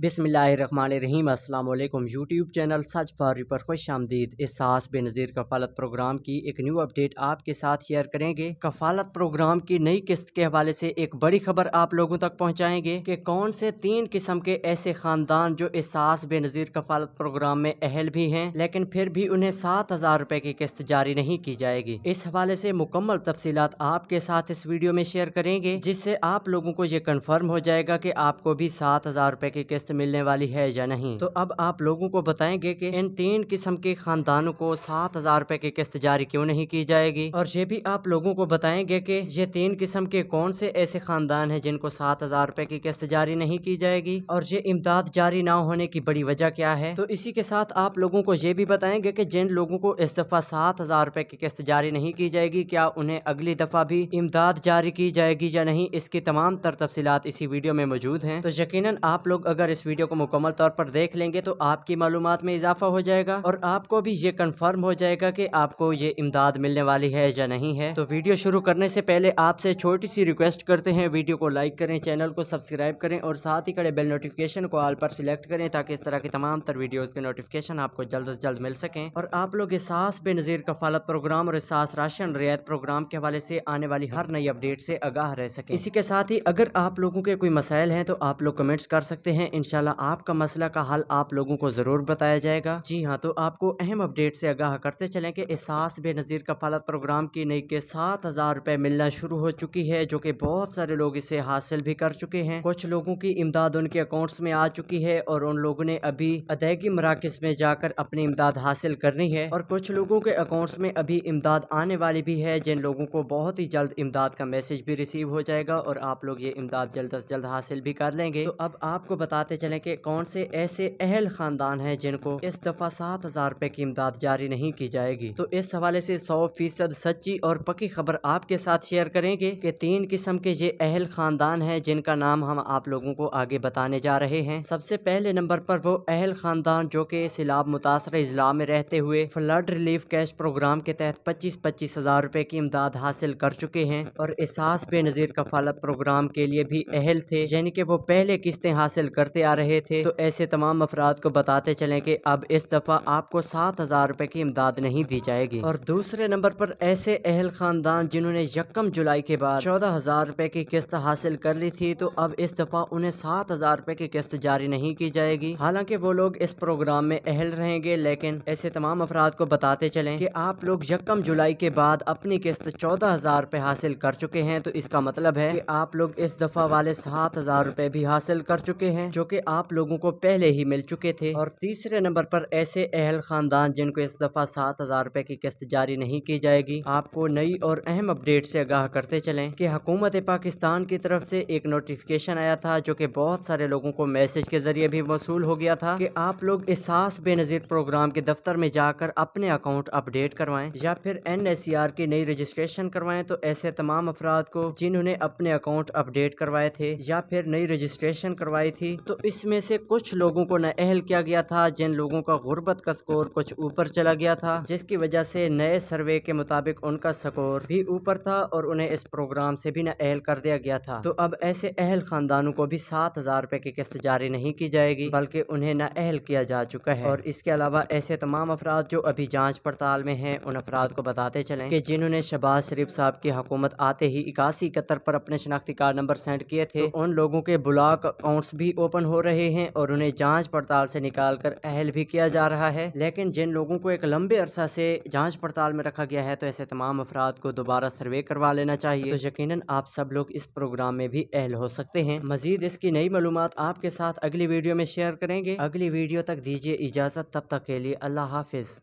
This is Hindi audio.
बिसमीम अल्लाम यूट्यूब चैनल सच फारी पर खुश आमदीद एहसास बेनज़ीर कफालत प्रोग्राम की एक न्यू अपडेट आपके साथ शेयर करेंगे कफालत प्रोग्राम की नई किस्त के हवाले से एक बड़ी खबर आप लोगों तक पहुंचाएंगे कि कौन से तीन किस्म के ऐसे खानदान जो एहसास बेनज़ीर कफालत प्रोग्राम में अहल भी हैं लेकिन फिर भी उन्हें सात हज़ार रुपये की किस्त जारी नहीं की जाएगी इस हवाले से मुकम्मल तफसी आपके साथ इस वीडियो में शेयर करेंगे जिससे आप लोगों को ये कन्फर्म हो जाएगा कि आपको भी सात हज़ार रुपये की किस्त से मिलने वाली है या नहीं तो अब आप लोगों को बताएंगे कि इन तीन किस्म के खानदानों को सात हजार रूपए की किस्त जारी क्यों नहीं की जाएगी और ये भी आप लोगों को बताएंगे कि ये तीन किस्म के कौन से ऐसे खानदान है जिनको सात हजार रूपए की किस्त जारी नहीं की जाएगी और ये इमदाद जारी ना होने की बड़ी वजह क्या है तो इसी के साथ आप लोगों को ये भी बताएंगे की जिन लोगों को इस दफा सात हजार रूपए की किस्त जारी नहीं की जाएगी क्या उन्हें अगली दफा भी इमदाद जारी की जाएगी या नहीं इसकी तमाम तर तफसी इसी वीडियो में मौजूद है तो यकीन आप लोग अगर इस इस वीडियो को मुकम्मल तौर पर देख लेंगे तो आपकी मालूम में इजाफा हो जाएगा और आपको भी ये कन्फर्म हो जाएगा की आपको ये इमदाद मिलने वाली है या नहीं है तो वीडियो शुरू करने से पहले आपसे छोटी सी रिक्वेस्ट करते हैं वीडियो को लाइक करें चैनल को सब्सक्राइब करें और साथ ही खड़े बेल नोटिफिकेशन को आल पर सिलेक्ट करें ताकि इस तरह की तमाम तर वीडियोज़ के नोटिफिकेशन आपको जल्द अज जल्द मिल सकें और आप लोग सास बेनज़ीर कफालत प्रोग्राम और सास राशन रियायत प्रोग्राम के हवाले से आने वाली हर नई अपडेट से आगाह रह सके इसी के साथ ही अगर आप लोगों के कोई मसाइल हैं तो आप लोग कमेंट्स कर सकते हैं इनशाला आपका मसला का हल आप लोगों को ज़रूर बताया जाएगा जी हाँ तो आपको अहम अपडेट से आगाह करते चलें कि एहसास बेनज़ीर कफालत प्रोग्राम की नई के सात हज़ार रुपये मिलना शुरू हो चुकी है जो कि बहुत सारे लोग इसे हासिल भी कर चुके हैं कुछ लोगों की इमदाद उनके अकाउंट्स में आ चुकी है और उन लोगों ने अभी अदायगी मराकज में जाकर अपनी इमदाद हासिल करनी है और कुछ लोगों के अकाउंट्स में अभी इमदाद आने वाली भी है जिन लोगों को बहुत ही जल्द इमदाद का मैसेज भी रिसीव हो जाएगा और आप लोग ये इमदाद जल्द अज जल्द हासिल भी कर लेंगे तो अब आपको बताते बताते चले कि कौन से ऐसे अहल खानदान हैं जिनको इस दफा सात हजार रुपए की इमदाद जारी नहीं की जाएगी तो इस हवाले से सौ फीसद सच्ची और पक्की खबर आपके साथ शेयर करेंगे कि तीन किस्म के ये अहल खानदान हैं जिनका नाम हम आप लोगों को आगे बताने जा रहे हैं सबसे पहले नंबर पर वो अहल खानदान जो कि सैलाब मुतासर अजला में रहते हुए फ्लड रिलीफ कैश प्रोग्राम के तहत पच्चीस पच्चीस हजार रुपए की इमदाद हासिल कर चुके हैं और एहसास बेनजीर कफालत प्रोग्राम के लिए भी अहल थे यानी कि वो पहले किस्तें हासिल करते करते आ रहे थे तो ऐसे तमाम अफराद को बताते चले की अब इस दफा आपको सात हजार रुपए की इमदाद नहीं दी जाएगी और दूसरे नंबर पर ऐसे अहल खानदान जिन्होंने यकम जुलाई के बाद चौदह हजार रुपए की किस्त हासिल कर ली थी तो अब इस दफा उन्हें सात हजार रुपए की किस्त जारी नहीं की जाएगी हालांकि वो लोग इस प्रोग्राम में अहल रहेंगे लेकिन ऐसे तमाम अफराद को बताते चले की आप लोग यकम जुलाई के बाद अपनी किस्त चौदह हजार रुपए हासिल कर चुके हैं तो इसका मतलब है की आप लोग इस दफा वाले सात हजार रुपए भी हासिल कर चुके हैं जो कि आप लोगों को पहले ही मिल चुके थे और तीसरे नंबर पर ऐसे अहल खानदान जिनको इस दफ़ा सात हज़ार रुपए की किस्त जारी नहीं की जाएगी आपको नई और अहम अपडेट से आगाह करते चले कि हकूमत पाकिस्तान की तरफ से एक नोटिफिकेशन आया था जो कि बहुत सारे लोगों को मैसेज के जरिए भी वसूल हो गया था कि आप लोग एहसास बेनज़ीर प्रोग्राम के दफ्तर में जाकर अपने अकाउंट अपडेट करवाएं या फिर एन एस सी आर की नई रजिस्ट्रेशन करवाएं तो ऐसे तमाम अफराद को जिन्होंने अपने अकाउंट अपडेट करवाए थे या फिर नई रजिस्ट्रेशन करवाई थी तो इसमें से कुछ लोगों को नाअहल किया गया था जिन लोगों का गुर्बत का स्कोर कुछ ऊपर चला गया था जिसकी वजह से नए सर्वे के मुताबिक उनका स्कोर भी ऊपर था और उन्हें इस प्रोग्राम से भी नाअहल कर दिया गया था तो अब ऐसे अहल खानदानों को भी सात हजार रुपए की किस्त जारी नहीं की जाएगी बल्कि उन्हें नाअहल किया जा चुका है और इसके अलावा ऐसे तमाम अफराद जो अभी जाँच पड़ताल में है उन अफराद को बताते चले की जिन्होंने शहबाज शरीफ साहब की हुकूमत आते ही इक्यासी इकहत्तर पर अपने शनाख्ती कार्ड नंबर सेंड किए थे तो उन लोगों के ब्लॉक अकाउंट्स भी ओपन हो रहे हैं और उन्हें जांच पड़ताल से निकालकर अहल भी किया जा रहा है लेकिन जिन लोगों को एक लंबे अरसा से जांच पड़ताल में रखा गया है तो ऐसे तमाम अफराद को दोबारा सर्वे करवा लेना चाहिए तो यकीन आप सब लोग इस प्रोग्राम में भी अहल हो सकते हैं मजीद इसकी नई मालूम आपके साथ अगली वीडियो में शेयर करेंगे अगली वीडियो तक दीजिए इजाज़त तब तक के लिए अल्लाह हाफिज़